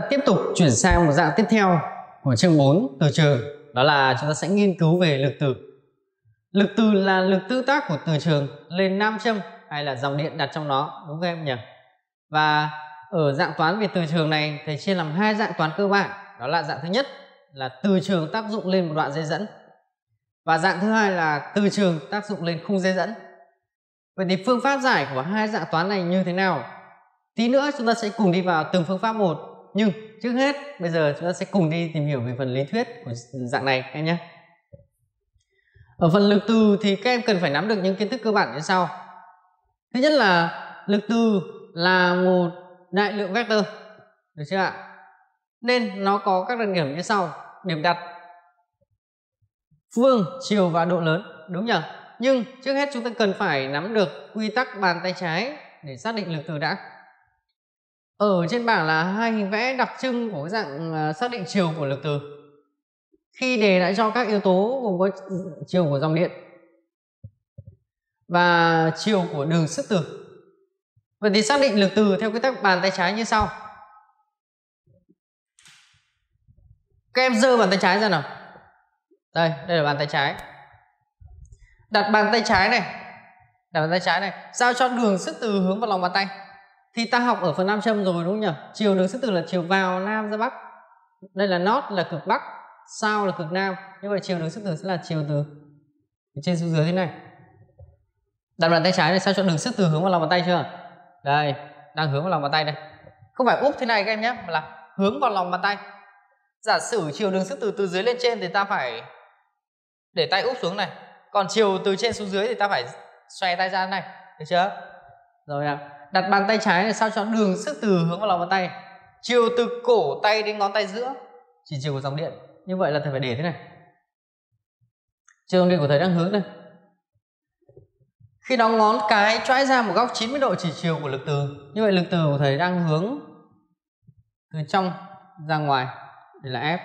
ta tiếp tục chuyển sang một dạng tiếp theo của chương 4 từ trường đó là chúng ta sẽ nghiên cứu về lực từ lực từ là lực tương tác của từ trường lên nam châm hay là dòng điện đặt trong nó đúng không em nhỉ và ở dạng toán về từ trường này thì chia làm hai dạng toán cơ bản đó là dạng thứ nhất là từ trường tác dụng lên một đoạn dây dẫn và dạng thứ hai là từ trường tác dụng lên khung dây dẫn vậy thì phương pháp giải của hai dạng toán này như thế nào tí nữa chúng ta sẽ cùng đi vào từng phương pháp một nhưng trước hết bây giờ chúng ta sẽ cùng đi tìm hiểu về phần lý thuyết của dạng này em nhé ở phần lực từ thì các em cần phải nắm được những kiến thức cơ bản như sau thứ nhất là lực từ là một đại lượng vector được chưa ạ nên nó có các đặc điểm như sau điểm đặt phương chiều và độ lớn đúng nhỉ nhưng trước hết chúng ta cần phải nắm được quy tắc bàn tay trái để xác định lực từ đã ở ờ, trên bảng là hai hình vẽ đặc trưng của dạng ờ, xác định chiều của lực từ khi đề đã cho các yếu tố gồm có chiều của dòng điện và chiều của đường sức từ vậy thì xác định lực từ theo quy tắc bàn tay trái như sau các em giơ bàn tay trái ra nào đây đây là bàn tay trái đặt bàn tay trái này đặt bàn tay trái này giao cho đường sức từ hướng vào lòng bàn tay thì ta học ở phần nam châm rồi đúng không nhỉ chiều đường sức từ là chiều vào nam ra bắc đây là nót là cực bắc south là cực nam như vậy chiều đường sức từ sẽ là chiều từ trên xuống dưới thế này đặt bàn tay trái này sao cho đường sức từ hướng vào lòng bàn tay chưa đây đang hướng vào lòng bàn tay đây không phải úp thế này các em nhé mà là hướng vào lòng bàn tay giả sử chiều đường sức từ từ dưới lên trên thì ta phải để tay úp xuống này còn chiều từ trên xuống dưới thì ta phải xoay tay ra này được chưa rồi nào đặt bàn tay trái sao cho đường sức từ hướng vào lòng bàn tay chiều từ cổ tay đến ngón tay giữa chỉ chiều của dòng điện như vậy là thầy phải để thế này chiều dòng điện của thầy đang hướng đây khi đó ngón cái choãi ra một góc 90 độ chỉ chiều của lực từ như vậy lực từ của thầy đang hướng từ trong ra ngoài để là ép.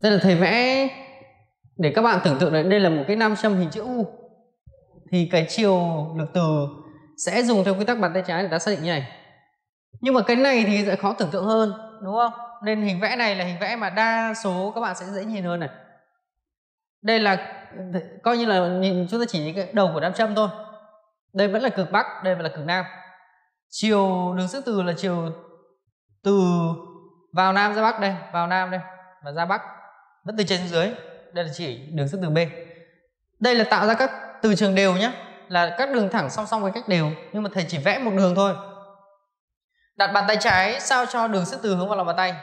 đây là thầy vẽ để các bạn tưởng tượng đấy đây là một cái nam châm hình chữ U thì cái chiều lực từ sẽ dùng theo quy tắc bàn tay trái để ta xác định như này nhưng mà cái này thì sẽ khó tưởng tượng hơn đúng không nên hình vẽ này là hình vẽ mà đa số các bạn sẽ dễ nhìn hơn này đây là coi như là nhìn chúng ta chỉ cái đầu của nam châm thôi đây vẫn là cực bắc đây vẫn là cực nam chiều đường sức từ là chiều từ vào nam ra bắc đây vào nam đây và ra bắc vẫn từ trên xuống dưới đây là chỉ đường sức từ b đây là tạo ra các từ trường đều nhé là các đường thẳng song song với cách đều nhưng mà thầy chỉ vẽ một đường thôi đặt bàn tay trái sao cho đường sức từ hướng vào lòng bàn tay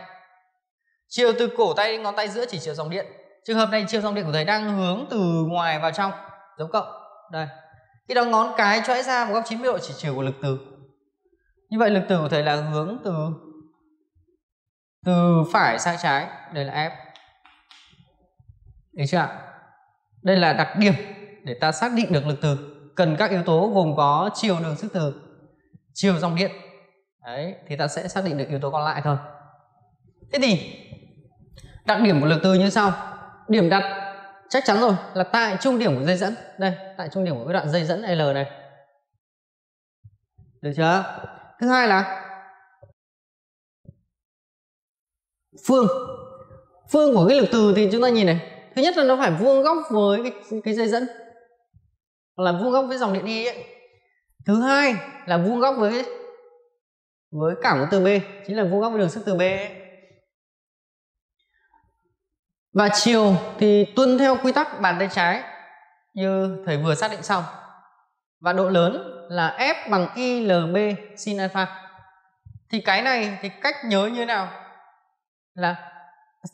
chiều từ cổ tay đến ngón tay giữa chỉ chiều dòng điện trường hợp này chiều dòng điện của thầy đang hướng từ ngoài vào trong giống cộng đây khi đó ngón cái choãi ra một góc 90 độ chỉ chiều của lực từ như vậy lực từ của thầy là hướng từ từ phải sang trái đây là F được chưa ạ đây là đặc điểm để ta xác định được lực từ cần các yếu tố gồm có chiều đường sức từ chiều dòng điện đấy thì ta sẽ xác định được yếu tố còn lại thôi thế thì đặc điểm của lực từ như sau điểm đặt chắc chắn rồi là tại trung điểm của dây dẫn đây tại trung điểm của cái đoạn dây dẫn L này được chưa thứ hai là phương phương của cái lực từ thì chúng ta nhìn này thứ nhất là nó phải vuông góc với cái, cái dây dẫn là vuông góc với dòng điện y e ấy. thứ hai là vuông góc với với cảm ứng từ b chính là vuông góc với đường sức từ b ấy. và chiều thì tuân theo quy tắc bàn tay trái như thầy vừa xác định xong và độ lớn là f bằng ilb sin alpha thì cái này thì cách nhớ như thế nào là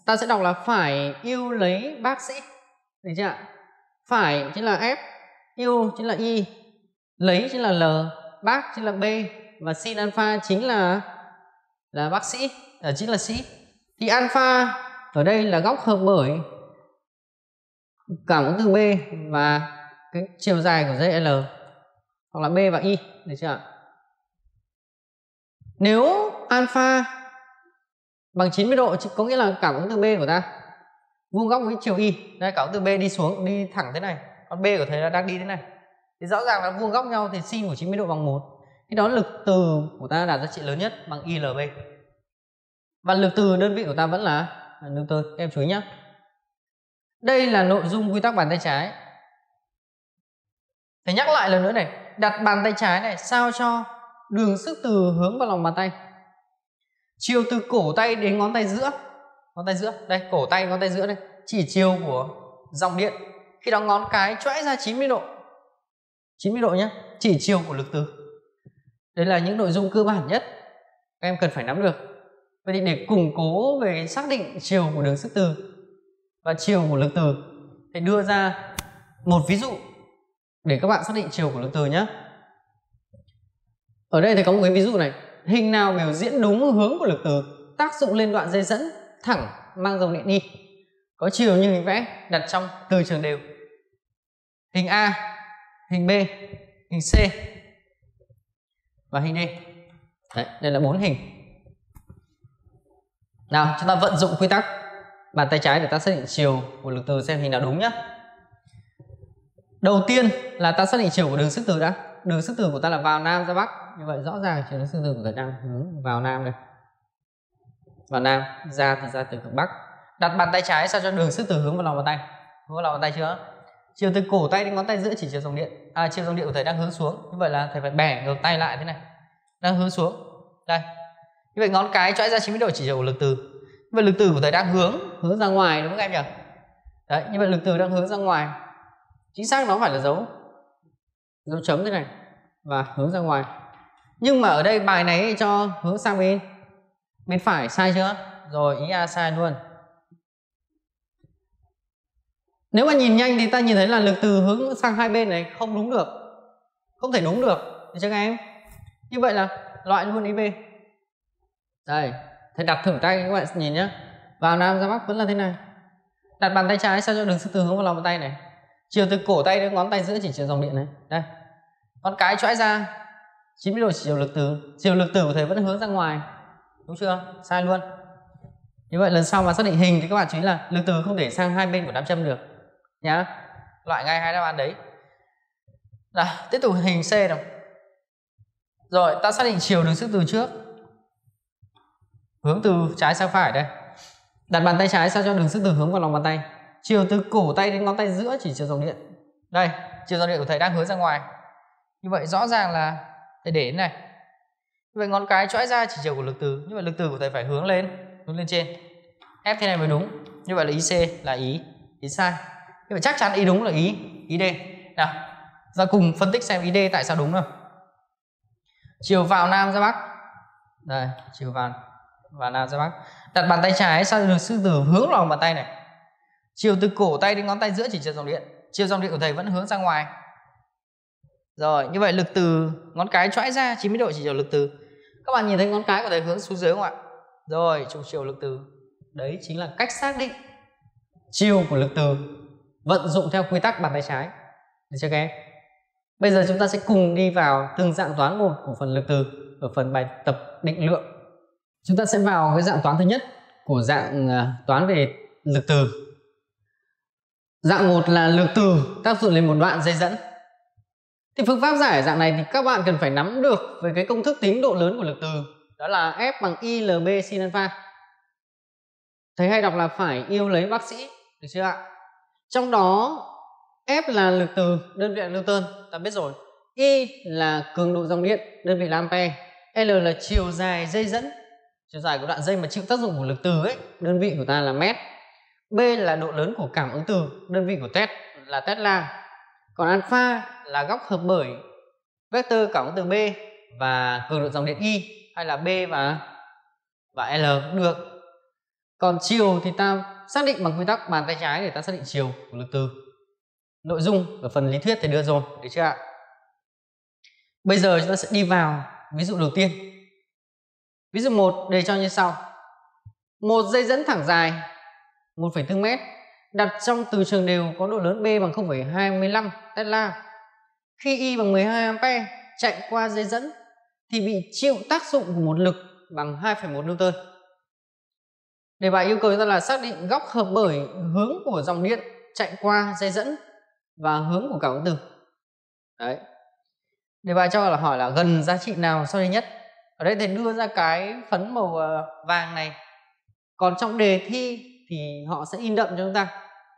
ta sẽ đọc là phải yêu lấy bác sĩ được chưa phải chính là f Yêu chính là Y, lấy chính là L, bác chính là B và sin alpha chính là là bác sĩ, à, chính là sĩ. Thì alpha ở đây là góc hợp bởi cảm ứng từ B và cái chiều dài của dây L hoặc là B và Y, được chưa ạ? Nếu alpha bằng 90 độ có nghĩa là cảm ứng từ B của ta vuông góc với chiều Y đây cảm ứng từ B đi xuống đi thẳng thế này con b của thầy nó đang đi thế này thì rõ ràng là vuông góc nhau thì sin của 90 độ bằng một thì đó lực từ của ta đạt giá trị lớn nhất bằng ilb và lực từ đơn vị của ta vẫn là newton các em chú ý nhé đây là nội dung quy tắc bàn tay trái thầy nhắc lại lần nữa này đặt bàn tay trái này sao cho đường sức từ hướng vào lòng bàn tay chiều từ cổ tay đến ngón tay giữa ngón tay giữa đây cổ tay ngón tay giữa đây chỉ chiều của dòng điện khi đó ngón cái chõe ra 90 độ 90 độ nhé chỉ chiều của lực từ Đây là những nội dung cơ bản nhất các em cần phải nắm được vậy thì để củng cố về xác định chiều của đường sức từ và chiều của lực từ thì đưa ra một ví dụ để các bạn xác định chiều của lực từ nhé ở đây thì có một cái ví dụ này hình nào biểu diễn đúng hướng của lực từ tác dụng lên đoạn dây dẫn thẳng mang dòng điện đi có chiều như hình vẽ đặt trong từ trường đều hình A hình B hình C và hình D Đấy, đây là bốn hình nào chúng ta vận dụng quy tắc bàn tay trái để ta xác định chiều của lực từ xem hình nào đúng nhé đầu tiên là ta xác định chiều của đường sức từ đã đường sức từ của ta là vào nam ra bắc như vậy rõ ràng chiều đường sức từ của ta đang hướng vào nam đây vào nam ra thì ra từ cực bắc đặt bàn tay trái sao cho đường sức từ hướng vào lòng bàn tay hướng vào lòng bàn tay chưa chiều từ cổ tay đến ngón tay giữa chỉ chiều dòng điện à chiều dòng điện của thầy đang hướng xuống như vậy là thầy phải bẻ ngược tay lại thế này đang hướng xuống đây như vậy ngón cái choãi ra 90 độ chỉ chiều của lực từ như vậy lực từ của thầy đang hướng hướng ra ngoài đúng không em nhỉ đấy như vậy lực từ đang hướng ra ngoài chính xác nó phải là dấu dấu chấm thế này và hướng ra ngoài nhưng mà ở đây bài này cho hướng sang bên bên phải sai chưa rồi ý a sai luôn nếu mà nhìn nhanh thì ta nhìn thấy là lực từ hướng sang hai bên này không đúng được không thể đúng được thì cho các em như vậy là loại luôn ý đây thầy đặt thử tay các bạn nhìn nhá. vào nam ra bắc vẫn là thế này đặt bàn tay trái sao cho đường sức từ hướng vào lòng bàn tay này chiều từ cổ tay đến ngón tay giữa chỉ chiều dòng điện này đây con cái choãi ra 90 độ chiều lực từ chiều lực từ của thầy vẫn hướng ra ngoài đúng chưa sai luôn như vậy lần sau mà xác định hình thì các bạn chú ý là lực từ không để sang hai bên của đám châm được nhá loại ngay hai đáp án đấy là tiếp tục hình C nào rồi ta xác định chiều đường sức từ trước hướng từ trái sang phải đây đặt bàn tay trái sao cho đường sức từ hướng vào lòng bàn tay chiều từ cổ tay đến ngón tay giữa chỉ chiều dòng điện đây chiều dòng điện của thầy đang hướng ra ngoài như vậy rõ ràng là thầy để đến này như vậy ngón cái chõi ra chỉ chiều của lực từ như vậy lực từ của thầy phải hướng lên hướng lên trên ép thế này mới đúng như vậy là ý c là ý ý sai nhưng mà chắc chắn ý đúng là ý ý D nào ra cùng phân tích xem ý D tại sao đúng rồi chiều vào nam ra bắc đây chiều vào và nam ra bắc đặt bàn tay trái sang đường sư tử hướng lòng bàn tay này chiều từ cổ tay đến ngón tay giữa chỉ chiều dòng điện chiều dòng điện của thầy vẫn hướng ra ngoài rồi như vậy lực từ ngón cái choãi ra 90 độ chỉ chiều lực từ các bạn nhìn thấy ngón cái của thầy hướng xuống dưới không ạ rồi trục chiều lực từ đấy chính là cách xác định chiều của lực từ vận dụng theo quy tắc bàn tay trái được chưa các em bây giờ chúng ta sẽ cùng đi vào từng dạng toán một của phần lực từ ở phần bài tập định lượng chúng ta sẽ vào cái dạng toán thứ nhất của dạng à, toán về lực từ dạng một là lực từ tác dụng lên một đoạn dây dẫn thì phương pháp giải dạng này thì các bạn cần phải nắm được với cái công thức tính độ lớn của lực từ đó là F bằng ILB sin alpha Thấy hay đọc là phải yêu lấy bác sĩ được chưa ạ trong đó F là lực từ đơn vị Newton ta biết rồi I là cường độ dòng điện đơn vị là ampe L là chiều dài dây dẫn chiều dài của đoạn dây mà chịu tác dụng của lực từ ấy đơn vị của ta là mét B là độ lớn của cảm ứng từ đơn vị của test là tesla còn alpha là góc hợp bởi vector cảm ứng từ B và cường độ dòng điện I hay là B và và L được còn chiều thì ta xác định bằng quy tắc bàn tay trái để ta xác định chiều của lực từ nội dung ở phần lý thuyết thì đưa rồi được chưa ạ bây giờ chúng ta sẽ đi vào ví dụ đầu tiên ví dụ 1 đề cho như sau một dây dẫn thẳng dài 1,4 m đặt trong từ trường đều có độ lớn B bằng 0,25 Tesla khi Y bằng 12 A chạy qua dây dẫn thì bị chịu tác dụng của một lực bằng 2,1 Newton Đề bài yêu cầu chúng ta là xác định góc hợp bởi hướng của dòng điện chạy qua dây dẫn và hướng của cảm ứng tử. Đấy. Đề bài cho là hỏi là gần giá trị nào sau đây nhất. Ở đây thầy đưa ra cái phấn màu ờ, vàng này. Còn trong đề thi thì họ sẽ in đậm cho chúng ta.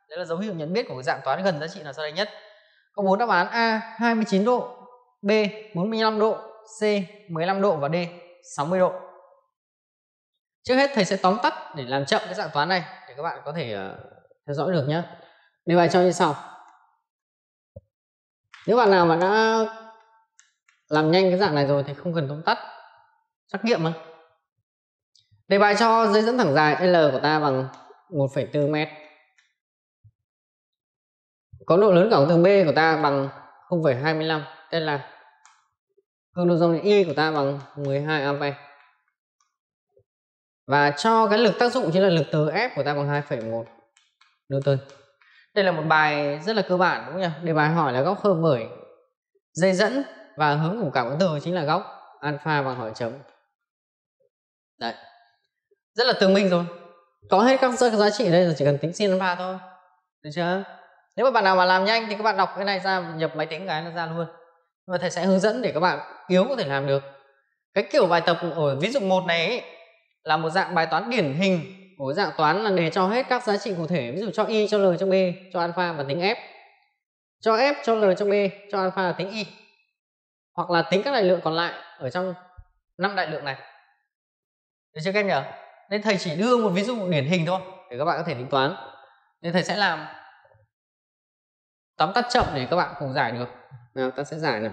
Đấy là dấu hiệu nhận biết của dạng toán gần giá trị nào sau đây nhất. Có bốn đáp án A 29 độ, B 45 độ, C 15 độ và D 60 độ trước hết thầy sẽ tóm tắt để làm chậm cái dạng toán này để các bạn có thể uh, theo dõi được nhé đề bài cho như sau nếu bạn nào mà đã làm nhanh cái dạng này rồi thì không cần tóm tắt trắc nghiệm mà đề bài cho dây dẫn thẳng dài L của ta bằng 1,4 mét có độ lớn cổng tường B của ta bằng 0,25 tên là cường độ dòng điện Y của ta bằng 12 ampe và cho cái lực tác dụng chính là lực từ F của ta bằng 2,1 Newton đây là một bài rất là cơ bản đúng không nhỉ đề bài hỏi là góc khơ mở dây dẫn và hướng của cảm ứng từ chính là góc alpha bằng hỏi chấm đấy rất là tường minh rồi có hết các giá trị ở đây rồi chỉ cần tính sin alpha thôi được chưa nếu mà bạn nào mà làm nhanh thì các bạn đọc cái này ra nhập máy tính cái nó ra luôn Và thầy sẽ hướng dẫn để các bạn yếu có thể làm được cái kiểu bài tập ở ví dụ một này ấy, là một dạng bài toán điển hình của dạng toán là đề cho hết các giá trị cụ thể ví dụ cho y cho l cho b cho alpha và tính f cho f cho l cho b cho alpha là tính y hoặc là tính các đại lượng còn lại ở trong năm đại lượng này được chưa các em nhỉ nên thầy chỉ đưa một ví dụ điển hình thôi để các bạn có thể tính toán nên thầy sẽ làm tóm tắt chậm để các bạn cùng giải được nào ta sẽ giải này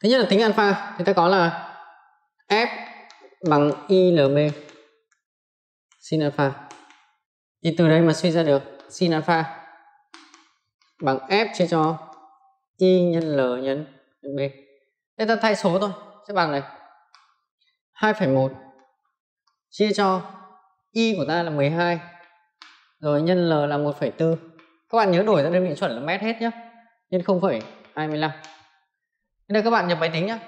thứ nhất là tính alpha thì ta có là f bằng ILB sin alpha thì từ đây mà suy ra được sin alpha bằng F chia cho y nhân L nhân B Thế ta thay số thôi sẽ bằng này 2,1 chia cho y của ta là 12 rồi nhân L là 1,4 các bạn nhớ đổi ra đơn vị chuẩn là mét hết nhé nhân 0,25 đây các bạn nhập máy tính nhé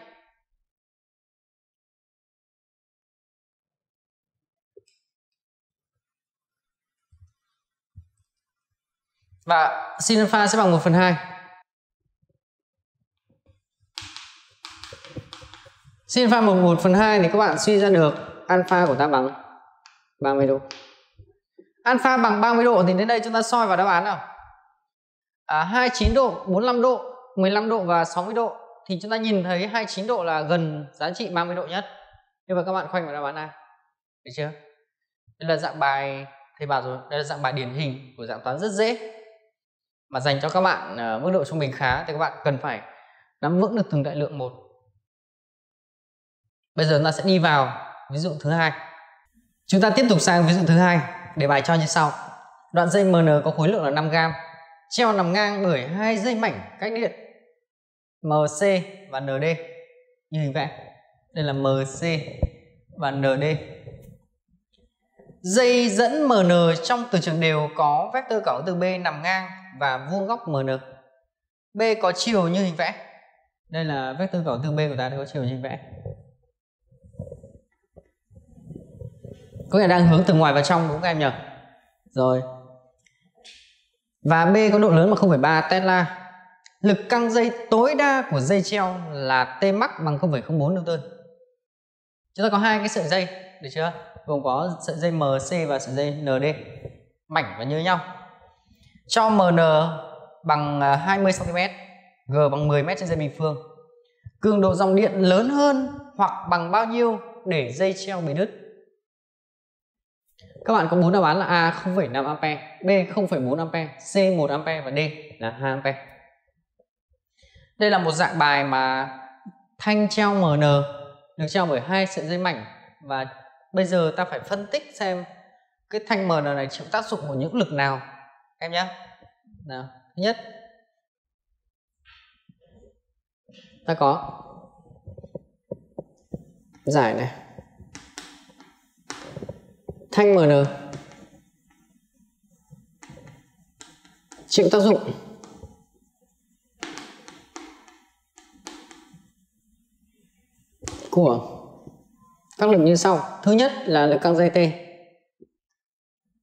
và sin alpha sẽ bằng 1 phần 2 sin alpha bằng 1 phần 2 thì các bạn suy ra được alpha của ta bằng 30 độ alpha bằng 30 độ thì đến đây chúng ta soi vào đáp án nào à, 29 độ 45 độ 15 độ và 60 độ thì chúng ta nhìn thấy 29 độ là gần giá trị 30 độ nhất nhưng mà các bạn khoanh vào đáp án A được chưa đây là dạng bài thầy bảo rồi đây là dạng bài điển hình của dạng toán rất dễ mà dành cho các bạn uh, mức độ trung bình khá thì các bạn cần phải nắm vững được từng đại lượng một bây giờ chúng ta sẽ đi vào ví dụ thứ hai chúng ta tiếp tục sang ví dụ thứ hai để bài cho như sau đoạn dây mn có khối lượng là 5 gram treo nằm ngang bởi hai dây mảnh cách điện mc và nd như hình vẽ đây là mc và nd dây dẫn mn trong từ trường đều có vectơ cổng từ b nằm ngang và vuông góc MN. B có chiều như hình vẽ. Đây là vectơ cầu tương B của ta có chiều như hình vẽ. Có nghĩa đang hướng từ ngoài vào trong đúng các em nhỉ? Rồi. Và B có độ lớn bằng 0,3 Tesla. Lực căng dây tối đa của dây treo là T max bằng 0,04 Newton. Chúng ta có hai cái sợi dây, được chưa? Gồm có sợi dây MC và sợi dây ND. Mảnh và như nhau. Cho MN bằng 20 à, cm, G bằng 10 m trên dây bình phương. Cường độ dòng điện lớn hơn hoặc bằng bao nhiêu để dây treo bị đứt? Các bạn có bốn đáp án là A 0,5 A, B 0,4 A, C 1 A và D là 2 A. Đây là một dạng bài mà thanh treo MN được treo bởi hai sợi dây mảnh và bây giờ ta phải phân tích xem cái thanh MN này chịu tác dụng của những lực nào em nhé nào thứ nhất ta có giải này thanh mn chịu tác dụng của tác lực như sau thứ nhất là lực căng dây t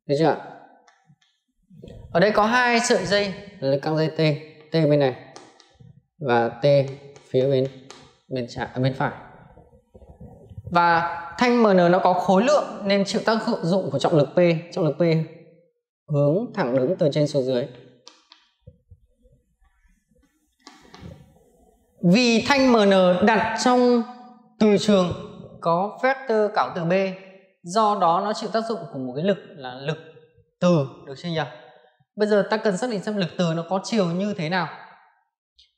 được chưa ạ? ở đây có hai sợi dây là căng dây T T bên này và T phía bên bên trái à, bên phải và thanh MN nó có khối lượng nên chịu tác dụng của trọng lực P trọng lực P hướng thẳng đứng từ trên xuống dưới vì thanh MN đặt trong từ trường có vector cảo từ B do đó nó chịu tác dụng của một cái lực là lực từ được chưa nhỉ Bây giờ ta cần xác định xem lực từ nó có chiều như thế nào.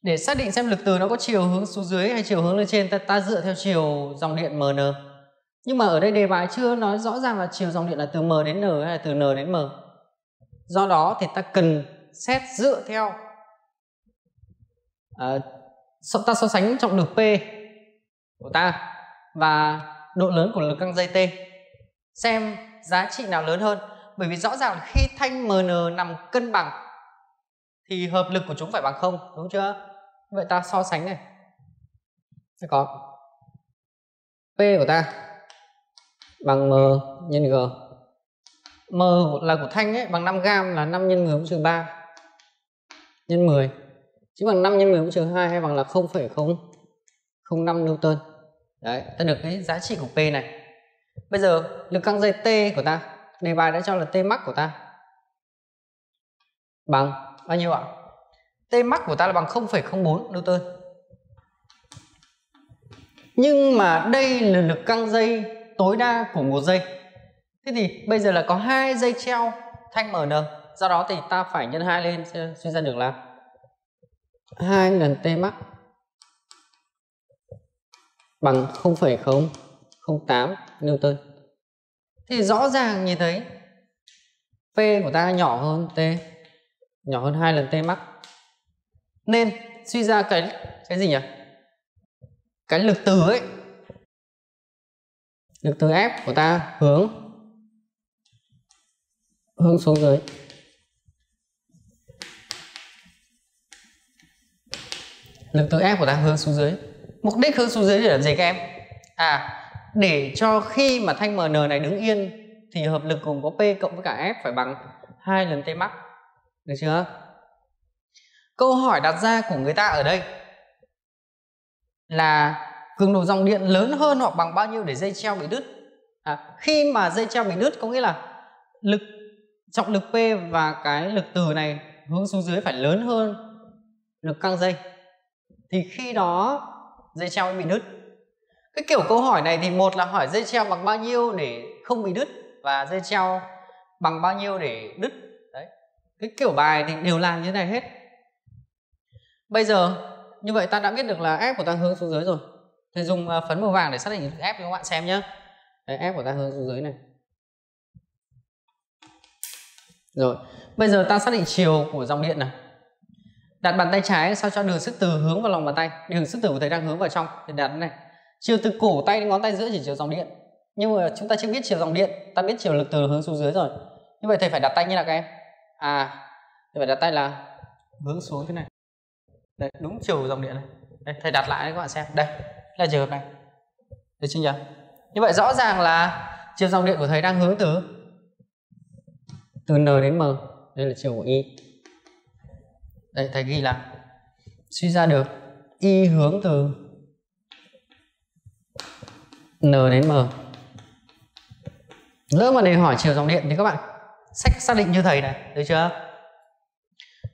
Để xác định xem lực từ nó có chiều hướng xuống dưới hay chiều hướng lên trên ta, ta dựa theo chiều dòng điện MN. Nhưng mà ở đây đề bài chưa nói rõ ràng là chiều dòng điện là từ M đến N hay là từ N đến M. Do đó thì ta cần xét dựa theo uh, ta so sánh trọng lực P của ta và độ lớn của lực căng dây T xem giá trị nào lớn hơn bởi vì rõ ràng khi thanh MN nằm cân bằng thì hợp lực của chúng phải bằng không đúng chưa vậy ta so sánh này sẽ có P của ta bằng M nhân G M là của thanh ấy bằng 5 gam là 5 nhân 10 cũng trừ 3 nhân 10 chứ bằng 5 nhân 10 cũng trừ 2 hay bằng là 0,05 Newton đấy ta được cái giá trị của P này bây giờ lực căng dây T của ta đề bài đã cho là t max của ta bằng bao nhiêu ạ? T max của ta là bằng 0,04 Newton. Nhưng mà đây là lực căng dây tối đa của một dây. Thế thì bây giờ là có hai dây treo thanh MN. Do đó thì ta phải nhân hai lên sẽ suy ra được là hai lần T max bằng 0,008 Newton thì rõ ràng nhìn thấy P của ta nhỏ hơn T nhỏ hơn hai lần T max nên suy ra cái cái gì nhỉ cái lực từ ấy lực từ F của ta hướng hướng xuống dưới lực từ F của ta hướng xuống dưới mục đích hướng xuống dưới để làm gì các em à để cho khi mà thanh MN này đứng yên thì hợp lực gồm có P cộng với cả F phải bằng hai lần T max. Được chưa? Câu hỏi đặt ra của người ta ở đây là cường độ dòng điện lớn hơn hoặc bằng bao nhiêu để dây treo bị đứt. À, khi mà dây treo bị đứt có nghĩa là lực trọng lực P và cái lực từ này hướng xuống dưới phải lớn hơn lực căng dây. Thì khi đó dây treo bị đứt cái kiểu câu hỏi này thì một là hỏi dây treo bằng bao nhiêu để không bị đứt và dây treo bằng bao nhiêu để đứt đấy cái kiểu bài thì đều làm như thế này hết bây giờ như vậy ta đã biết được là f của ta hướng xuống dưới rồi thì dùng à, phấn màu vàng để xác định được f cho các bạn xem nhé đấy, f của ta hướng xuống dưới này rồi bây giờ ta xác định chiều của dòng điện này đặt bàn tay trái sao cho đường sức từ hướng vào lòng bàn tay đường sức từ của thầy đang hướng vào trong thì đặt này chiều từ cổ tay đến ngón tay giữa chỉ chiều dòng điện nhưng mà chúng ta chưa biết chiều dòng điện ta biết chiều lực từ hướng xuống dưới rồi như vậy thầy phải đặt tay như nào các em à thầy phải đặt tay là hướng xuống thế này đây đúng chiều dòng điện này đây, thầy đặt lại các bạn xem đây là chiều này được chưa nhỉ như vậy rõ ràng là chiều dòng điện của thầy đang hướng từ từ n đến m đây là chiều của y đây thầy ghi là suy ra được y hướng từ n đến m lỡ mà để hỏi chiều dòng điện thì các bạn sách xác định như thầy này được chưa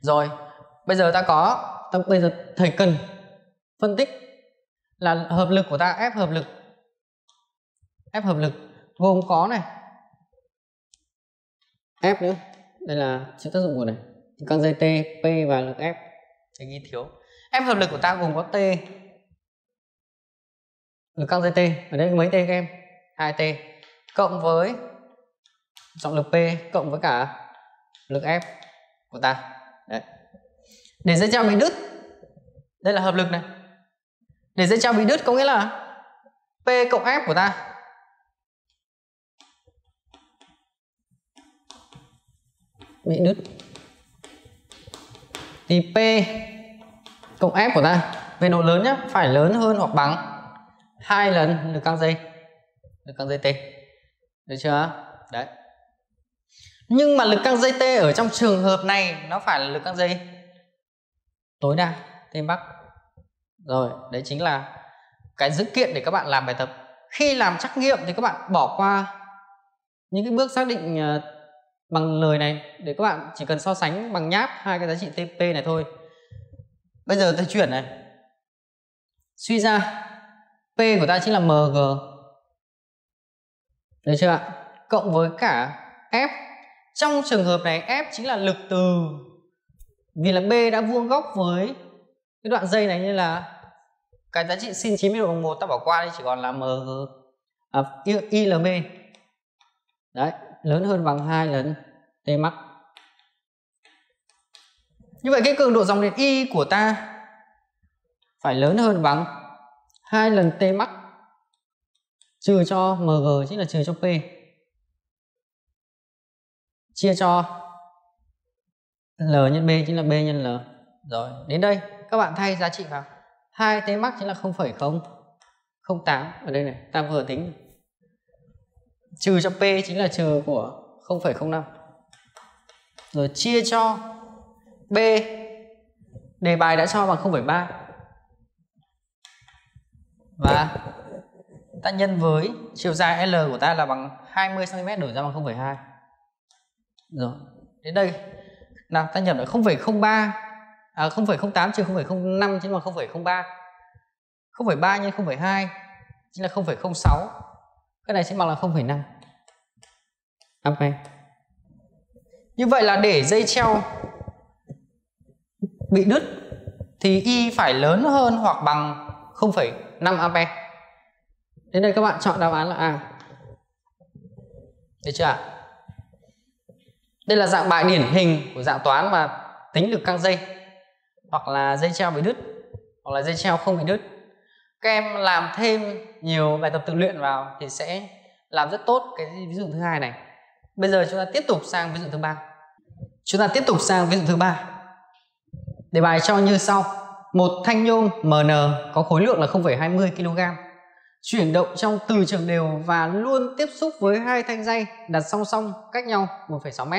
rồi bây giờ ta có ta, bây giờ thầy cần phân tích là hợp lực của ta ép hợp lực ép hợp lực gồm có này ép nữa đây là chịu tác dụng của này căng dây t p và lực ép thầy ghi thiếu ép hợp lực của ta gồm có t Ừ, căng dây t ở đây mấy t các em hai t cộng với trọng lực p cộng với cả lực f của ta đấy. để dây treo bị đứt đây là hợp lực này để dây treo bị đứt có nghĩa là p cộng f của ta bị đứt thì p cộng f của ta về độ lớn nhé phải lớn hơn hoặc bằng hai lần lực căng dây lực căng dây t được chưa đấy nhưng mà lực căng dây t ở trong trường hợp này nó phải là lực căng dây tối đa thêm bắc rồi đấy chính là cái dữ kiện để các bạn làm bài tập khi làm trắc nghiệm thì các bạn bỏ qua những cái bước xác định ờ, bằng lời này để các bạn chỉ cần so sánh bằng nháp hai cái giá trị tp này thôi bây giờ tôi chuyển này suy ra P của ta chính là MG Được chưa ạ? Cộng với cả F Trong trường hợp này F chính là lực từ Vì là B đã vuông góc với Cái đoạn dây này nên là Cái giá trị sin 90 độ bằng 1 ta bỏ qua đi chỉ còn là MG à, ILB Đấy lớn hơn bằng 2 lần T max Như vậy cái cường độ dòng điện Y của ta phải lớn hơn bằng hai lần t max trừ cho mg chính là trừ cho p chia cho l nhân b chính là b nhân l rồi đến đây các bạn thay giá trị vào hai t max chính là 0,008 ở đây này ta vừa tính trừ cho p chính là trừ của 0,05 rồi chia cho b đề bài đã cho bằng 0,3 và ta nhân với chiều dài L của ta là bằng 20 cm đổi ra bằng 0,2 rồi đến đây nào ta nhập được 0,03 à, 0,08 trừ 0,05 chính là 0,03 0,3 nhân 0,2 chính là 0,06 cái này sẽ bằng là 0,5 ok như vậy là để dây treo bị đứt thì y phải lớn hơn hoặc bằng 0,5 5 ampere đến đây các bạn chọn đáp án là A được chưa ạ đây là dạng bài điển hình của dạng toán mà tính được căng dây hoặc là dây treo bị đứt hoặc là dây treo không bị đứt các em làm thêm nhiều bài tập tự luyện vào thì sẽ làm rất tốt cái ví dụ thứ hai này bây giờ chúng ta tiếp tục sang ví dụ thứ ba chúng ta tiếp tục sang ví dụ thứ ba đề bài cho như sau một thanh nhôm MN có khối lượng là 0,20 kg chuyển động trong từ trường đều và luôn tiếp xúc với hai thanh dây đặt song song cách nhau 1,6 m.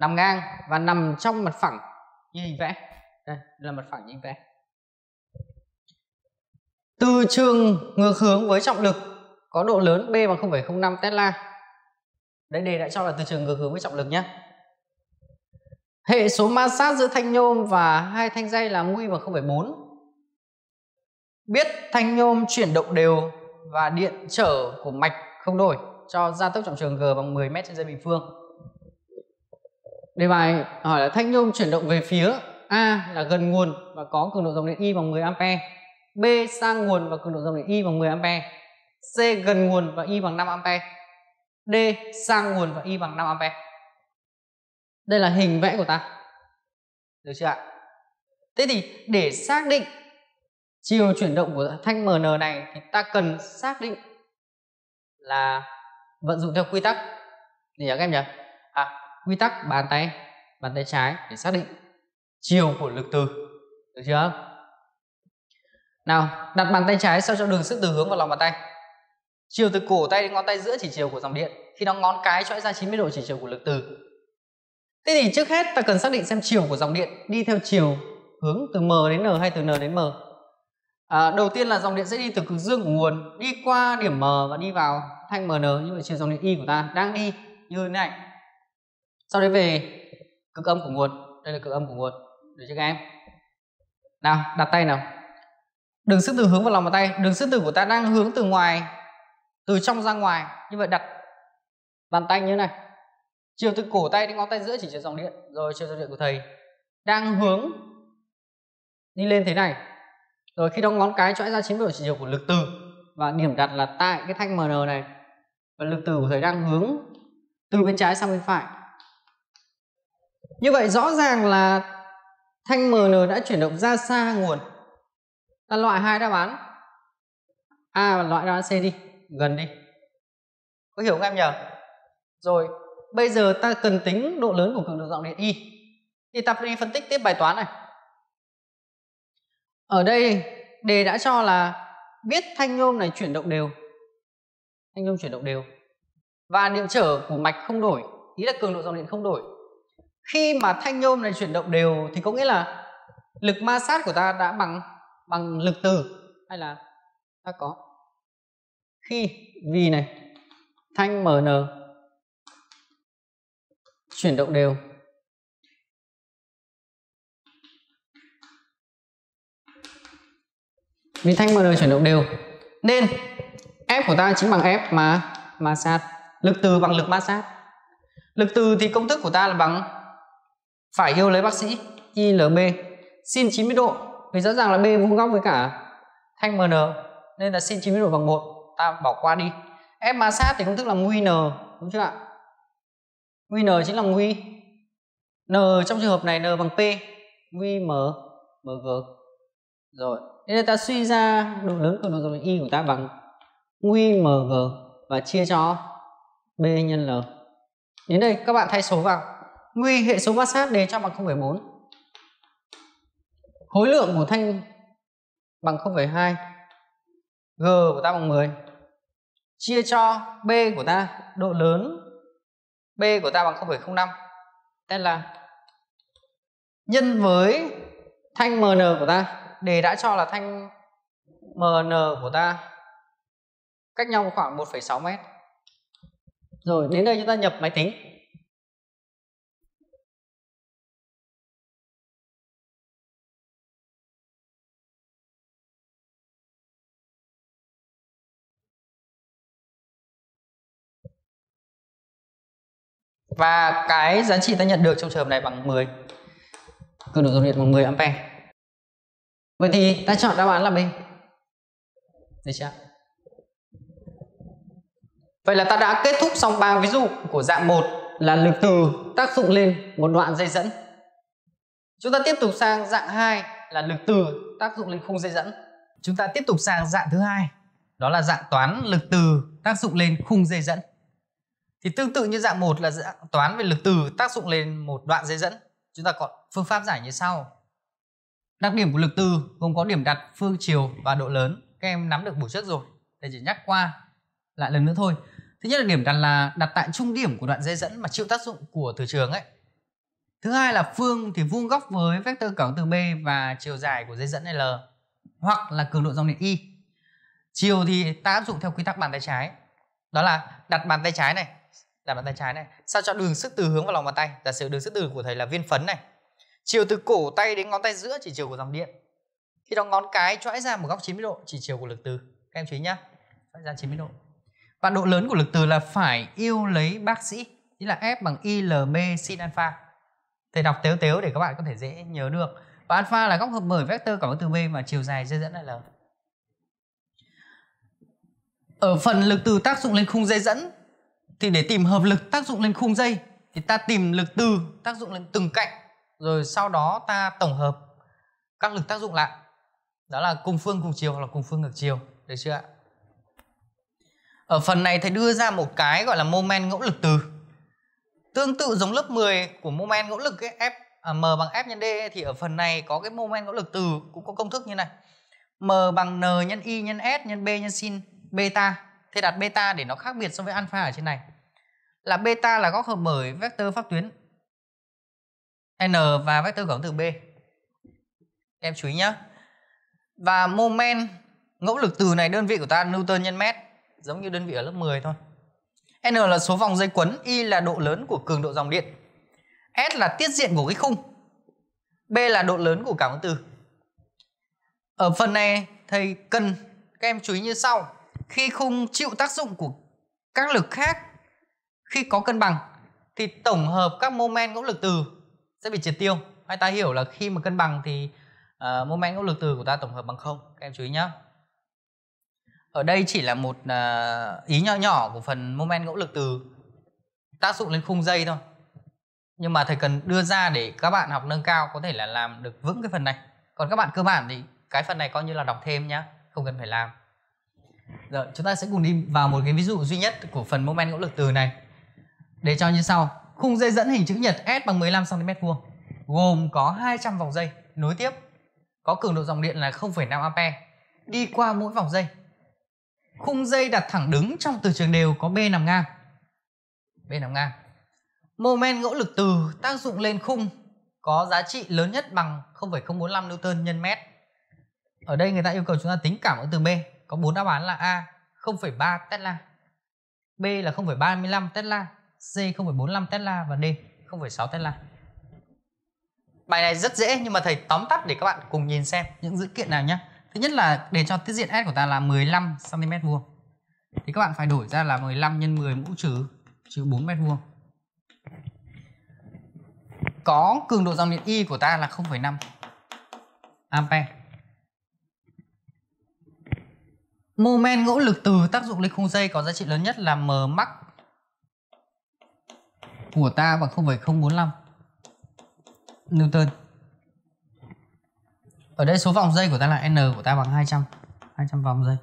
Nằm ngang và nằm trong mặt phẳng như hình vẽ. Đây là mặt phẳng như hình vẽ. Từ trường ngược hướng với trọng lực có độ lớn B bằng 0,05 Tesla. đây đề đã cho là từ trường ngược hướng với trọng lực nhé hệ số ma sát giữa thanh nhôm và hai thanh dây là mu bằng 0,4 biết thanh nhôm chuyển động đều và điện trở của mạch không đổi cho gia tốc trọng trường g bằng 10 m trên giây bình phương đề bài hỏi là thanh nhôm chuyển động về phía a là gần nguồn và có cường độ dòng điện y bằng 10 ampe b sang nguồn và cường độ dòng điện y bằng 10 ampe c gần nguồn và y bằng 5 ampe d sang nguồn và y bằng 5 ampe đây là hình vẽ của ta được chưa ạ thế thì để xác định chiều chuyển động của thanh mn này thì ta cần xác định là vận dụng theo quy tắc thì các em nhỉ à, quy tắc bàn tay bàn tay trái để xác định chiều của lực từ được chưa nào đặt bàn tay trái sao cho đường sức từ hướng vào lòng bàn tay chiều từ cổ tay đến ngón tay giữa chỉ chiều của dòng điện khi đó ngón cái chõi ra 90 độ chỉ chiều của lực từ Thế thì trước hết ta cần xác định xem chiều của dòng điện đi theo chiều hướng từ M đến N hay từ N đến M. À, đầu tiên là dòng điện sẽ đi từ cực dương của nguồn đi qua điểm M và đi vào thanh MN như vậy chiều dòng điện I của ta đang đi như thế này. Sau đấy về cực âm của nguồn, đây là cực âm của nguồn, được chưa các em? Nào, đặt tay nào. Đường sư từ hướng vào lòng bàn tay, đường sư từ của ta đang hướng từ ngoài từ trong ra ngoài, như vậy đặt bàn tay như thế này chiều từ cổ tay đến ngón tay giữa chỉ trên dòng điện rồi chiều dòng điện của thầy đang hướng đi lên thế này rồi khi đó ngón cái chõi ra chính biểu chiều của lực từ và điểm đặt là tại cái thanh mn này và lực từ của thầy đang hướng từ bên trái sang bên phải như vậy rõ ràng là thanh mn đã chuyển động ra xa nguồn ta loại hai đáp án a và loại đáp án c đi gần đi có hiểu không em nhỉ rồi Bây giờ ta cần tính độ lớn của cường độ dòng điện Y. Thì ta đi phân tích tiếp bài toán này. Ở đây đề đã cho là biết thanh nhôm này chuyển động đều. Thanh nhôm chuyển động đều. Và điện trở của mạch không đổi, ý là cường độ dòng điện không đổi. Khi mà thanh nhôm này chuyển động đều thì có nghĩa là lực ma sát của ta đã bằng bằng lực từ hay là ta có khi vì này thanh mn chuyển động đều vì thanh MN chuyển động đều nên F của ta chính bằng F mà ma sát lực từ bằng lực ma sát lực từ thì công thức của ta là bằng phải yêu lấy bác sĩ ILB sin 90 độ vì rõ ràng là B vuông góc với cả thanh MN nên là sin 90 độ bằng 1 ta bỏ qua đi F ma sát thì công thức là mu n đúng chưa ạ nguy n chính là nguy n trong trường hợp này n bằng p nguy m mg rồi nên ta suy ra độ lớn của độ rộng y của ta bằng nguy mg và chia cho b nhân l đến đây các bạn thay số vào nguy hệ số bát sát đề cho bằng 0,4 khối lượng của thanh bằng 0,2 g của ta bằng 10 chia cho b của ta độ lớn b của ta bằng 0,05 nên là nhân với thanh mn của ta đề đã cho là thanh mn của ta cách nhau khoảng 1,6 mét rồi đến đây chúng ta nhập máy tính và cái giá trị ta nhận được trong trường hợp này bằng 10 cường độ dòng điện bằng 10 ampere vậy thì ta chọn đáp án là B được chưa vậy là ta đã kết thúc xong ba ví dụ của dạng 1 là lực từ tác dụng lên một đoạn dây dẫn chúng ta tiếp tục sang dạng 2 là lực từ tác dụng lên khung dây dẫn chúng ta tiếp tục sang dạng thứ hai đó là dạng toán lực từ tác dụng lên khung dây dẫn thì tương tự như dạng một là dạng toán về lực từ tác dụng lên một đoạn dây dẫn chúng ta có phương pháp giải như sau đặc điểm của lực từ gồm có điểm đặt phương chiều và độ lớn các em nắm được buổi trước rồi để chỉ nhắc qua lại lần nữa thôi thứ nhất là điểm đặt là đặt tại trung điểm của đoạn dây dẫn mà chịu tác dụng của từ trường ấy thứ hai là phương thì vuông góc với vectơ cổng từ b và chiều dài của dây dẫn l hoặc là cường độ dòng điện y chiều thì ta áp dụng theo quy tắc bàn tay trái đó là đặt bàn tay trái này đặt bàn tay trái này sao cho đường sức từ hướng vào lòng bàn tay giả sử đường sức từ của thầy là viên phấn này chiều từ cổ tay đến ngón tay giữa chỉ chiều của dòng điện khi đó ngón cái chõi ra một góc 90 độ chỉ chiều của lực từ các em chú ý nhá chõi ra 90 độ và độ lớn của lực từ là phải yêu lấy bác sĩ ý là F bằng ILM sin alpha thầy đọc tếu tếu để các bạn có thể dễ nhớ được và alpha là góc hợp bởi vector cả từ B mà chiều dài dây dẫn là L ở phần lực từ tác dụng lên khung dây dẫn thì để tìm hợp lực tác dụng lên khung dây thì ta tìm lực từ tác dụng lên từng cạnh rồi sau đó ta tổng hợp các lực tác dụng lại đó là cùng phương cùng chiều hoặc là cùng phương ngược chiều được chưa ạ ở phần này thầy đưa ra một cái gọi là moment ngẫu lực từ tương tự giống lớp 10 của moment ngẫu lực ấy, F à, M bằng F nhân D ấy, thì ở phần này có cái moment ngẫu lực từ cũng có công thức như này M bằng N nhân y nhân S nhân B nhân sin beta thầy đặt beta để nó khác biệt so với alpha ở trên này là beta là góc hợp bởi vector pháp tuyến n và vector góc từ b em chú ý nhá và moment ngẫu lực từ này đơn vị của ta newton nhân mét giống như đơn vị ở lớp 10 thôi n là số vòng dây quấn y là độ lớn của cường độ dòng điện s là tiết diện của cái khung b là độ lớn của cảm ứng từ ở phần này thầy cần các em chú ý như sau khi khung chịu tác dụng của các lực khác khi có cân bằng thì tổng hợp các moment ngẫu lực từ sẽ bị triệt tiêu hay ta hiểu là khi mà cân bằng thì uh, ờ, moment ngẫu lực từ của ta tổng hợp bằng không các em chú ý nhé ở đây chỉ là một uh, ý nhỏ nhỏ của phần moment ngẫu lực từ tác dụng lên khung dây thôi nhưng mà thầy cần đưa ra để các bạn học nâng cao có thể là làm được vững cái phần này còn các bạn cơ bản thì cái phần này coi như là đọc thêm nhá không cần phải làm rồi, dạ, chúng ta sẽ cùng đi vào một cái ví dụ duy nhất của phần moment ngẫu lực từ này. Để cho như sau, khung dây dẫn hình chữ nhật S bằng 15 cm vuông gồm có 200 vòng dây nối tiếp có cường độ dòng điện là 0,5 A đi qua mỗi vòng dây. Khung dây đặt thẳng đứng trong từ trường đều có B nằm ngang. B nằm ngang. Moment ngẫu lực từ tác dụng lên khung có giá trị lớn nhất bằng 0,045 N nhân mét. Ở đây người ta yêu cầu chúng ta tính cảm ứng từ B có bốn đáp án là A 0,3 Tesla, B là 0,35 Tesla, C 0,45 Tesla và D 0,6 Tesla. Bài này rất dễ nhưng mà thầy tóm tắt để các bạn cùng nhìn xem những dữ kiện nào nhé. Thứ nhất là để cho tiết diện S của ta là 15 cm vuông. Thì các bạn phải đổi ra là 15 x 10 mũ trừ trừ 4 m vuông. Có cường độ dòng điện Y của ta là 0,5 ampere. Moment ngỗ lực từ tác dụng lên khung dây có giá trị lớn nhất là M max của ta bằng 0,045 Newton. Ở đây số vòng dây của ta là N của ta bằng 200, 200 vòng dây.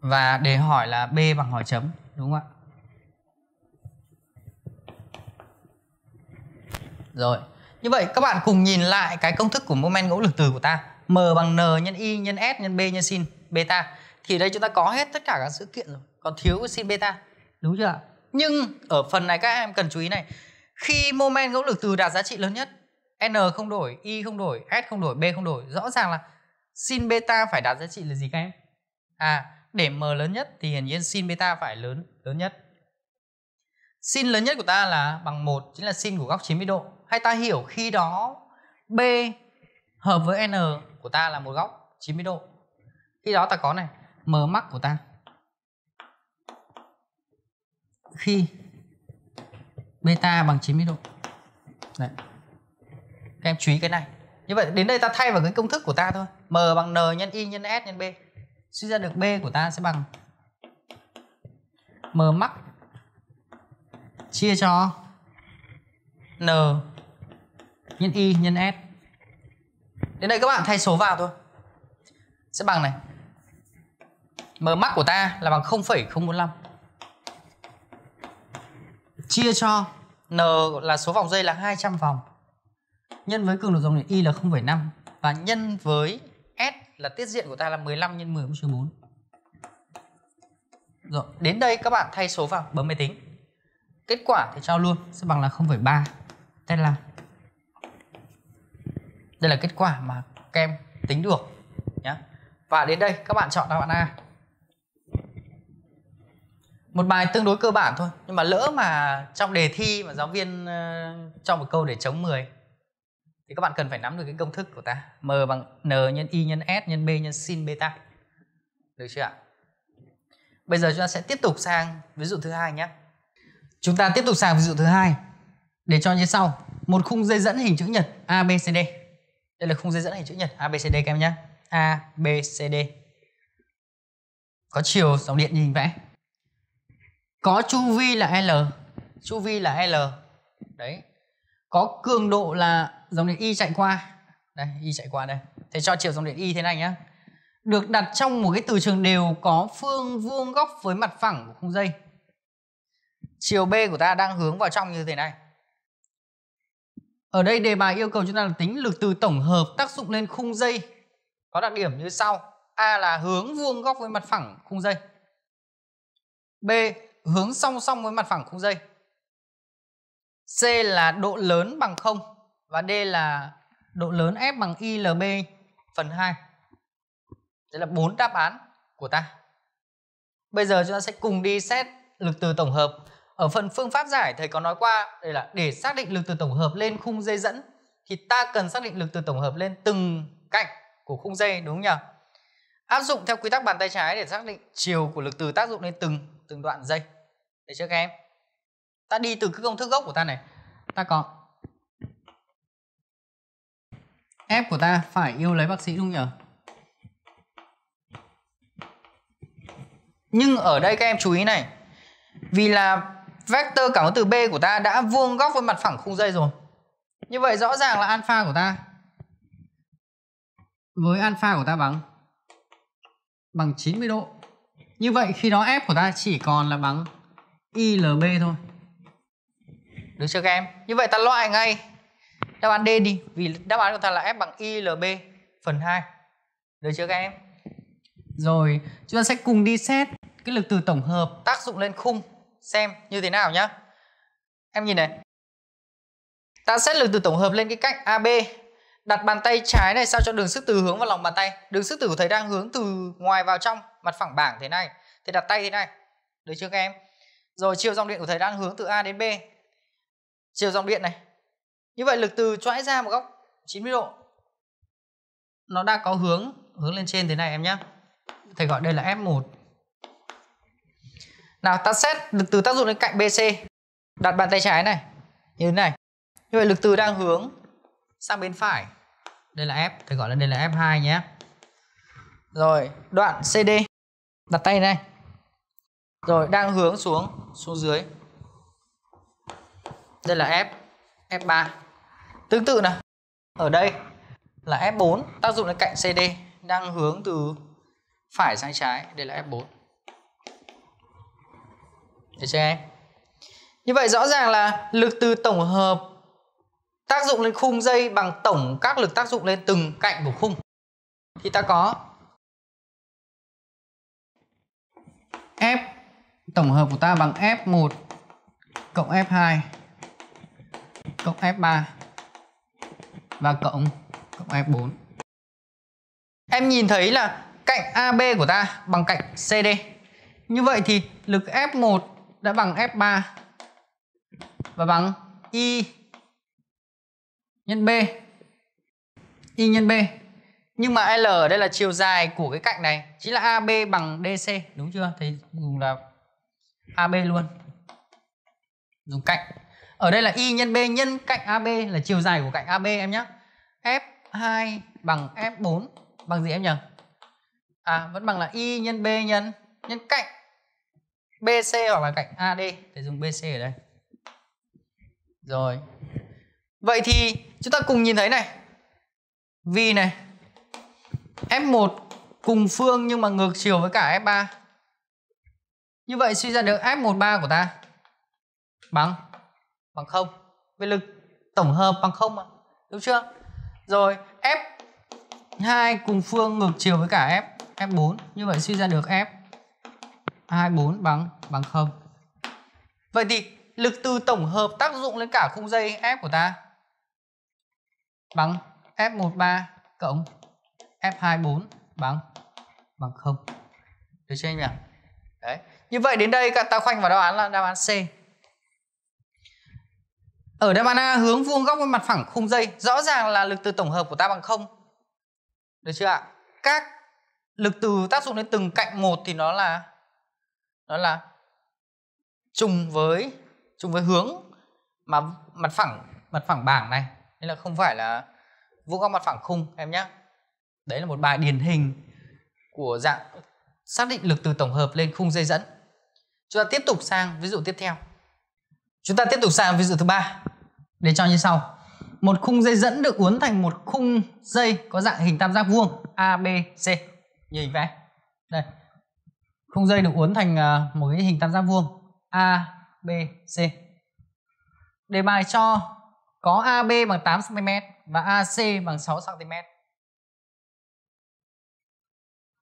Và để hỏi là B bằng hỏi chấm, đúng không ạ? Rồi, như vậy các bạn cùng nhìn lại cái công thức của moment ngỗ lực từ của ta m bằng n nhân y nhân s nhân b nhân sin beta thì đây chúng ta có hết tất cả các sự kiện rồi còn thiếu sin beta đúng chưa nhưng ở phần này các em cần chú ý này khi mô men gỗ lực từ đạt giá trị lớn nhất n không đổi y không đổi s không đổi b không đổi rõ ràng là sin beta phải đạt giá trị là gì các em à để m lớn nhất thì hiển nhiên sin beta phải lớn lớn nhất sin lớn nhất của ta là bằng một chính là sin của góc 90 độ hay ta hiểu khi đó b hợp với n của ta là một góc 90 độ khi đó ta có này m mắc của ta khi beta bằng 90 độ Đấy. các em chú ý cái này như vậy đến đây ta thay vào cái công thức của ta thôi m bằng n nhân y nhân s nhân b suy ra được b của ta sẽ bằng m mắc chia cho n nhân y nhân s Đến đây các bạn thay số vào thôi Sẽ bằng này M mắc của ta là bằng 0,045 Chia cho N là số vòng dây là 200 vòng Nhân với cường độ dòng điện Y là 0,5 Và nhân với S là tiết diện của ta là 15 x 10 trừ 4 Rồi, đến đây các bạn thay số vào bấm máy tính Kết quả thì cho luôn sẽ bằng là 0,3 Tesla đây là kết quả mà các em tính được nhé và đến đây các bạn chọn đáp án A một bài tương đối cơ bản thôi nhưng mà lỡ mà trong đề thi mà giáo viên ờ, cho một câu để chống 10 thì các bạn cần phải nắm được cái công thức của ta m bằng n nhân y nhân s nhân b nhân sin beta được chưa ạ bây giờ chúng ta sẽ tiếp tục sang ví dụ thứ hai nhé chúng ta tiếp tục sang ví dụ thứ hai để cho như sau một khung dây dẫn hình chữ nhật abcd đây là khung dây dẫn hình chữ nhật abcd các em nhé abcd có chiều dòng điện nhìn vẽ có chu vi là l chu vi là l đấy có cường độ là dòng điện y chạy qua đây y chạy qua đây thế cho chiều dòng điện y thế này nhé được đặt trong một cái từ trường đều có phương vuông góc với mặt phẳng của khung dây chiều b của ta đang hướng vào trong như thế này ở đây đề bài yêu cầu chúng ta là tính lực từ tổng hợp tác dụng lên khung dây có đặc điểm như sau. A là hướng vuông góc với mặt phẳng khung dây. B hướng song song với mặt phẳng khung dây. C là độ lớn bằng 0 và D là độ lớn F bằng ILB phần 2. Đây là bốn đáp án của ta. Bây giờ chúng ta sẽ cùng đi xét lực từ tổng hợp ở phần phương pháp giải thầy có nói qua đây là để xác định lực từ tổng hợp lên khung dây dẫn thì ta cần xác định lực từ tổng hợp lên từng cạnh của khung dây đúng không nhỉ? Áp dụng theo quy tắc bàn tay trái để xác định chiều của lực từ tác dụng lên từng từng đoạn dây. để trước các em? Ta đi từ cái công thức gốc của ta này. Ta có F của ta phải yêu lấy bác sĩ đúng không nhỉ? Nhưng ở đây các em chú ý này. Vì là Vector cảm ứng từ B của ta đã vuông góc với mặt phẳng khung dây rồi. Như vậy rõ ràng là alpha của ta với alpha của ta bằng bằng 90 độ. Như vậy khi đó F của ta chỉ còn là bằng ILB thôi. Được chưa các em? Như vậy ta loại ngay đáp án D đi vì đáp án của ta là F bằng ILB phần 2. Được chưa các em? Rồi, chúng ta sẽ cùng đi xét cái lực từ tổng hợp tác dụng lên khung xem như thế nào nhá. Em nhìn này. Ta xét lực từ tổng hợp lên cái cạnh AB. Đặt bàn tay trái này sao cho đường sức từ hướng vào lòng bàn tay. Đường sức từ của thầy đang hướng từ ngoài vào trong mặt phẳng bảng thế này. Thì đặt tay thế này. Được chưa các em? Rồi chiều dòng điện của thầy đang hướng từ A đến B. Chiều dòng điện này. Như vậy lực từ choãi ra một góc 90 độ. Nó đang có hướng hướng lên trên thế này em nhé. Thầy gọi đây là F1. Nào ta xét lực từ tác dụng đến cạnh BC Đặt bàn tay trái này Như thế này Như vậy lực từ đang hướng sang bên phải Đây là F thì gọi là đây là F2 nhé Rồi đoạn CD Đặt tay này Rồi đang hướng xuống xuống dưới Đây là F F3 Tương tự này Ở đây là F4 Tác dụng đến cạnh CD Đang hướng từ phải sang trái Đây là F4 được chưa em? Như vậy rõ ràng là lực từ tổng hợp tác dụng lên khung dây bằng tổng các lực tác dụng lên từng cạnh của khung. Thì ta có F tổng hợp của ta bằng F1 cộng F2 cộng F3 và cộng cộng F4. Em nhìn thấy là cạnh AB của ta bằng cạnh CD. Như vậy thì lực F1 đã bằng F3 và bằng Y nhân B. Y nhân B. Nhưng mà L ở đây là chiều dài của cái cạnh này chính là AB bằng DC đúng chưa? Thì dùng là AB luôn. Dùng cạnh. Ở đây là Y nhân B nhân cạnh AB là chiều dài của cạnh AB em nhé. F2 bằng F4 bằng gì em nhỉ? À vẫn bằng là Y nhân B nhân nhân cạnh BC hoặc là cạnh AD thầy dùng BC ở đây rồi vậy thì chúng ta cùng nhìn thấy này V này F1 cùng phương nhưng mà ngược chiều với cả F3 như vậy suy ra được F13 của ta bằng bằng không với lực tổng hợp bằng không mà đúng chưa rồi F2 cùng phương ngược chiều với cả F F4 như vậy suy ra được F 24 bằng bằng 0. Vậy thì lực từ tổng hợp tác dụng lên cả khung dây F của ta bằng F13 cộng F24 bằng bằng 0. Được chưa anh em? Đấy. Như vậy đến đây ta khoanh vào đáp án là đáp án C. Ở đáp án A hướng vuông góc với mặt phẳng khung dây, rõ ràng là lực từ tổng hợp của ta bằng 0. Được chưa ạ? Các lực từ tác dụng đến từng cạnh một thì nó là đó là chung với chung với hướng mà mặt phẳng mặt phẳng bảng này nên là không phải là vuông góc mặt phẳng khung em nhé đấy là một bài điển hình của dạng xác định lực từ tổng hợp lên khung dây dẫn chúng ta tiếp tục sang ví dụ tiếp theo chúng ta tiếp tục sang ví dụ thứ ba để cho như sau một khung dây dẫn được uốn thành một khung dây có dạng hình tam giác vuông abc như hình vẽ đây khung dây được uốn thành à, một cái hình tam giác vuông A, B, C. Đề bài cho có AB bằng 8 cm và AC bằng 6 cm.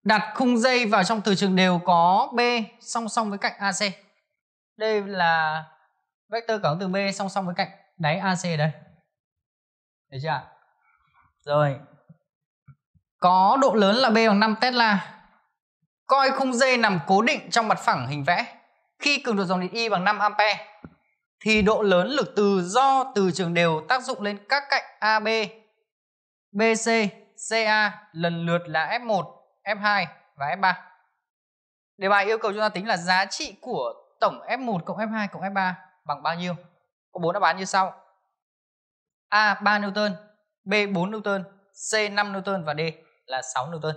Đặt khung dây vào trong từ trường đều có B song song với cạnh AC. Đây là vector cả từ B song song với cạnh đáy AC đây. Được chưa ạ? Rồi. Có độ lớn là B bằng 5 Tesla Coi khung dây nằm cố định trong mặt phẳng hình vẽ. Khi cường độ dòng điện I bằng 5 A thì độ lớn lực từ do từ trường đều tác dụng lên các cạnh AB, BC, CA lần lượt là F1, F2 và F3. Đề bài yêu cầu chúng ta tính là giá trị của tổng F1 cộng F2 cộng F3 bằng bao nhiêu? Có bốn đáp án như sau. A 3 Newton, B 4 Newton, C 5 Newton và D là 6 Newton.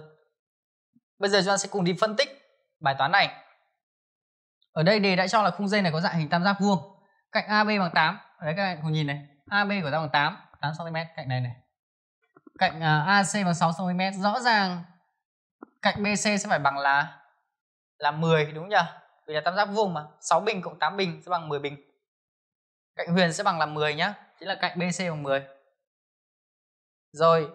Bây giờ chúng ta sẽ cùng đi phân tích bài toán này. Ở đây đề đã cho là khung dây này có dạng hình tam giác vuông. Cạnh AB bằng 8. Ở đấy các bạn cùng nhìn này. AB của ta bằng 8, 8 cm cạnh này này. Cạnh à, AC bằng 6 cm. Rõ ràng cạnh BC sẽ phải bằng là là 10 đúng nhỉ? Vì là tam giác vuông mà. 6 bình cộng 8 bình sẽ bằng 10 bình. Cạnh Huyền sẽ bằng là 10 nhá. Chính là cạnh BC bằng 10. Rồi,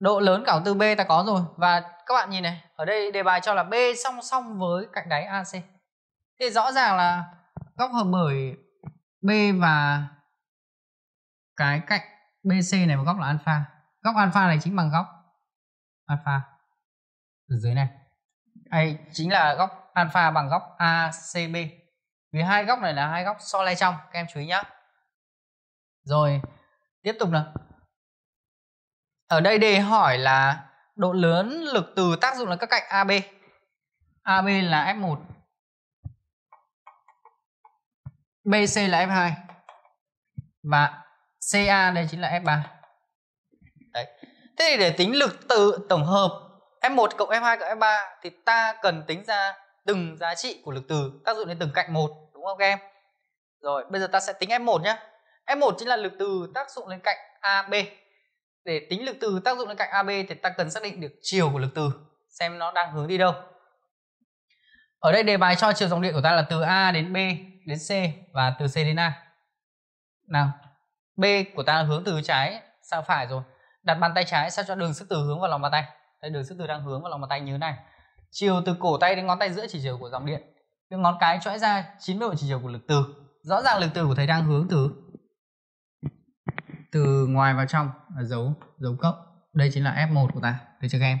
độ lớn cả từ b ta có rồi và các bạn nhìn này ở đây đề bài cho là b song song với cạnh đáy ac thì rõ ràng là góc hợp bởi b và cái cạnh bc này một góc là alpha góc alpha này chính bằng góc alpha ở dưới này đây chính là góc alpha bằng góc acb vì hai góc này là hai góc so le trong các em chú ý nhá rồi tiếp tục nào ở đây đề hỏi là độ lớn lực từ tác dụng là các cạnh AB AB là F1 BC là F2 và CA đây chính là F3 Đấy. Thế thì để tính lực từ tổng hợp F1 cộng F2 cộng F3 thì ta cần tính ra từng giá trị của lực từ tác dụng đến từng cạnh một đúng không các em? Rồi bây giờ ta sẽ tính F1 nhé. F1 chính là lực từ tác dụng lên cạnh AB để tính lực từ tác dụng lên cạnh AB thì ta cần xác định được chiều của lực từ xem nó đang hướng đi đâu. Ở đây đề bài cho chiều dòng điện của ta là từ A đến B đến C và từ C đến A. Nào, B của ta hướng từ trái sang phải rồi. Đặt bàn tay trái sao cho đường sức từ hướng vào lòng bàn tay. Đây đường sức từ đang hướng vào lòng bàn tay như thế này. Chiều từ cổ tay đến ngón tay giữa chỉ chiều của dòng điện. Cái ngón cái chõi ra 90 độ chỉ chiều của lực từ. Rõ ràng lực từ của thầy đang hướng từ từ ngoài vào trong là dấu dấu cộng đây chính là f1 của ta được chưa các em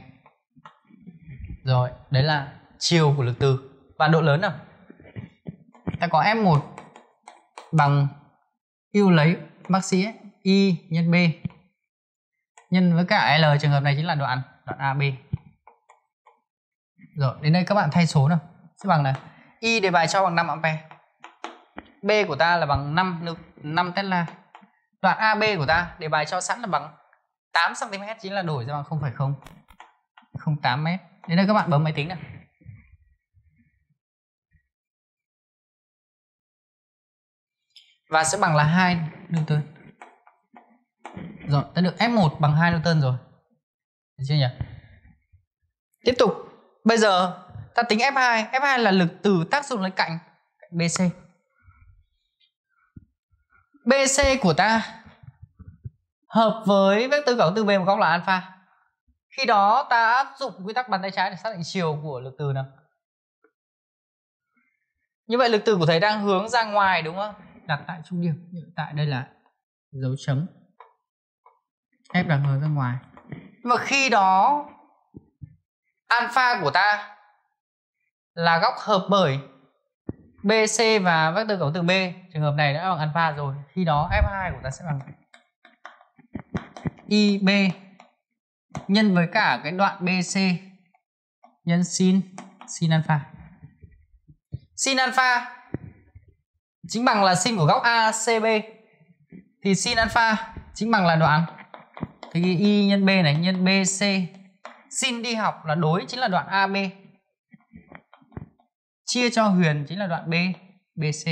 rồi đấy là chiều của lực từ và độ lớn nào ta có f1 bằng U lấy bác sĩ y nhân b nhân với cả l trường hợp này chính là đoạn đoạn ab rồi đến đây các bạn thay số nào sẽ bằng là y đề bài cho bằng 5 ampe b của ta là bằng 5 5 tesla đoạn AB của ta đề bài cho sẵn là bằng 8 cm chính là đổi ra bằng 0,0 08 m. Đến đây các bạn bấm máy tính nào. Và sẽ bằng là 2 Newton. Rồi, ta được F1 bằng 2 Newton rồi. Được chưa nhỉ? Tiếp tục. Bây giờ ta tính F2, F2 là lực từ tác dụng lên cạnh BC. BC của ta hợp với vectơ cổng từ B một góc là alpha. Khi đó ta áp dụng quy tắc bàn tay trái để xác định chiều của lực từ nào. Như vậy lực từ của thầy đang hướng ra ngoài đúng không? Đặt tại trung điểm, hiện tại đây là dấu chấm. F đang hướng ra ngoài. Và khi đó alpha của ta là góc hợp bởi BC và vector cấu từ B trường hợp này đã bằng alpha rồi khi đó F2 của ta sẽ bằng IB nhân với cả cái đoạn BC nhân sin sin alpha sin alpha chính bằng là sin của góc ACB thì sin alpha chính bằng là đoạn thì y nhân b này nhân bc sin đi học là đối chính là đoạn ab chia cho Huyền chính là đoạn B, BC.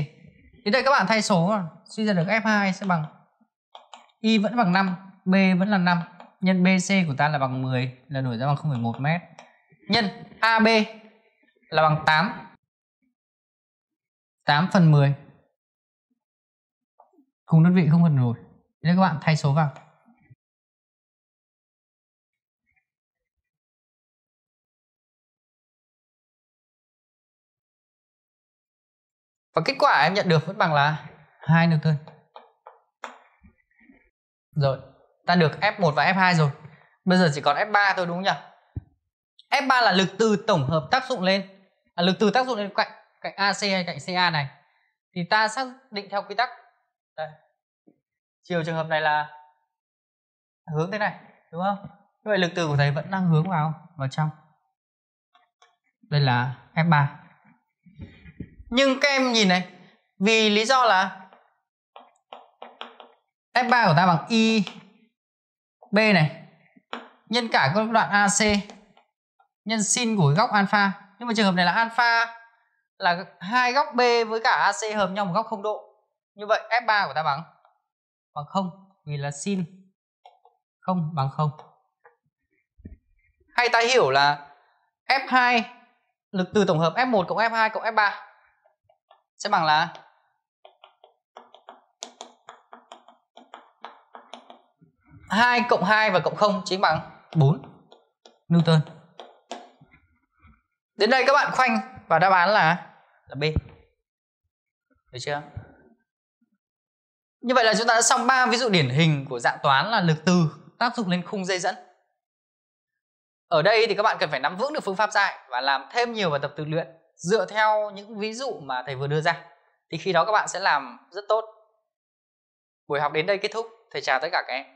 Thế đây các bạn thay số rồi, suy ra được F2 sẽ bằng Y vẫn bằng 5, B vẫn là 5, nhân BC của ta là bằng 10 là đổi ra bằng 0,1 m. Nhân AB là bằng 8. 8 phần 10. Cùng đơn vị không cần rồi. Nên các bạn thay số vào. và kết quả em nhận được vẫn bằng là 2 Newton rồi ta được F1 và F2 rồi bây giờ chỉ còn F3 thôi đúng không nhỉ F3 là lực từ tổng hợp tác dụng lên à, lực từ tác dụng lên cạnh cạnh AC hay cạnh CA này thì ta xác định theo quy tắc đây. chiều trường hợp này là hướng thế này đúng không như vậy lực từ của thầy vẫn đang hướng vào vào trong đây là F3 nhưng các em nhìn này vì lý do là F3 của ta bằng Y B này nhân cả các đoạn AC nhân sin của góc alpha nhưng mà trường hợp này là alpha là hai góc B với cả AC hợp nhau một góc không độ như vậy F3 của ta bằng bằng không vì là sin không bằng không hay ta hiểu là F2 lực từ tổng hợp F1 cộng F2 cộng F3 sẽ bằng là hai cộng hai và cộng không chính bằng 4 Newton. Đến đây các bạn khoanh và đáp án là là B. Được chưa? Như vậy là chúng ta đã xong ba ví dụ điển hình của dạng toán là lực từ tác dụng lên khung dây dẫn. Ở đây thì các bạn cần phải nắm vững được phương pháp dạy và làm thêm nhiều bài tập tự luyện dựa theo những ví dụ mà thầy vừa đưa ra thì khi đó các bạn sẽ làm rất tốt buổi học đến đây kết thúc thầy chào tất cả các em